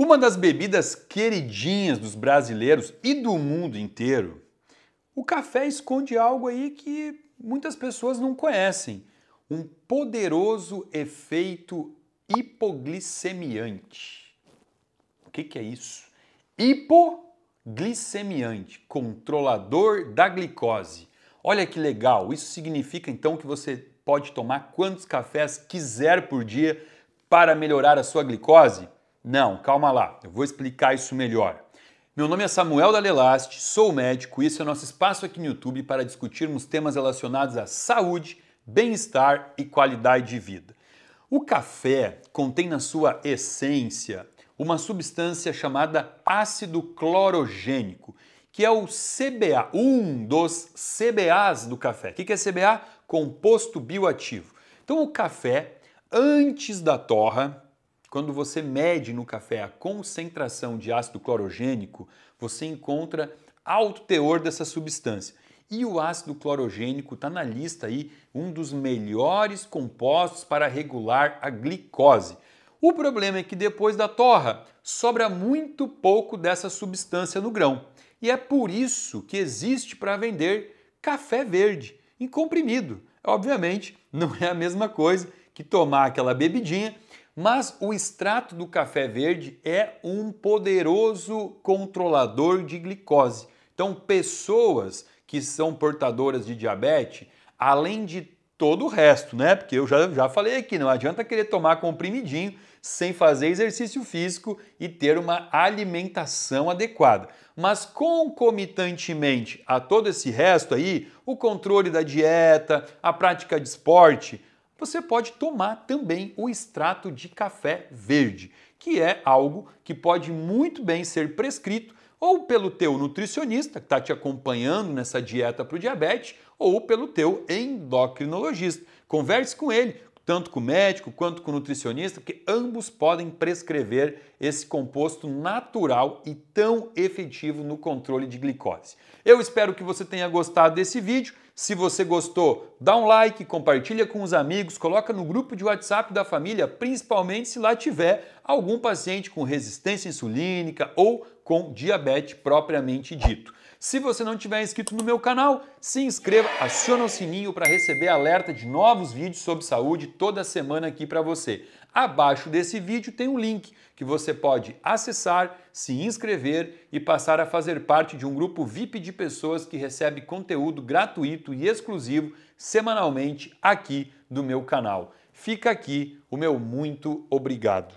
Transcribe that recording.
Uma das bebidas queridinhas dos brasileiros e do mundo inteiro, o café esconde algo aí que muitas pessoas não conhecem: um poderoso efeito hipoglicemiante. O que, que é isso? Hipoglicemiante, controlador da glicose. Olha que legal! Isso significa então que você pode tomar quantos cafés quiser por dia para melhorar a sua glicose? Não, calma lá, eu vou explicar isso melhor. Meu nome é Samuel Dalelaste, sou médico e esse é o nosso espaço aqui no YouTube para discutirmos temas relacionados à saúde, bem-estar e qualidade de vida. O café contém na sua essência uma substância chamada ácido clorogênico, que é o CBA, um dos CBAs do café. O que é CBA? Composto bioativo. Então, o café, antes da torra, quando você mede no café a concentração de ácido clorogênico, você encontra alto teor dessa substância. E o ácido clorogênico está na lista aí, um dos melhores compostos para regular a glicose. O problema é que depois da torra sobra muito pouco dessa substância no grão. E é por isso que existe para vender café verde em comprimido. Obviamente, não é a mesma coisa que tomar aquela bebidinha mas o extrato do café verde é um poderoso controlador de glicose. Então, pessoas que são portadoras de diabetes, além de todo o resto, né? Porque eu já, já falei aqui, não adianta querer tomar comprimidinho sem fazer exercício físico e ter uma alimentação adequada. Mas concomitantemente a todo esse resto aí, o controle da dieta, a prática de esporte, você pode tomar também o extrato de café verde, que é algo que pode muito bem ser prescrito ou pelo teu nutricionista que está te acompanhando nessa dieta para o diabetes, ou pelo teu endocrinologista. Converse com ele, tanto com o médico quanto com o nutricionista, porque ambos podem prescrever esse composto natural e tão efetivo no controle de glicose. Eu espero que você tenha gostado desse vídeo se você gostou, dá um like, compartilha com os amigos, coloca no grupo de WhatsApp da família, principalmente se lá tiver algum paciente com resistência insulínica ou com diabetes propriamente dito. Se você não tiver inscrito no meu canal, se inscreva, aciona o sininho para receber alerta de novos vídeos sobre saúde toda semana aqui para você. Abaixo desse vídeo tem um link que você pode acessar, se inscrever e passar a fazer parte de um grupo VIP de pessoas que recebe conteúdo gratuito gratuito e exclusivo semanalmente aqui do meu canal. Fica aqui o meu muito obrigado.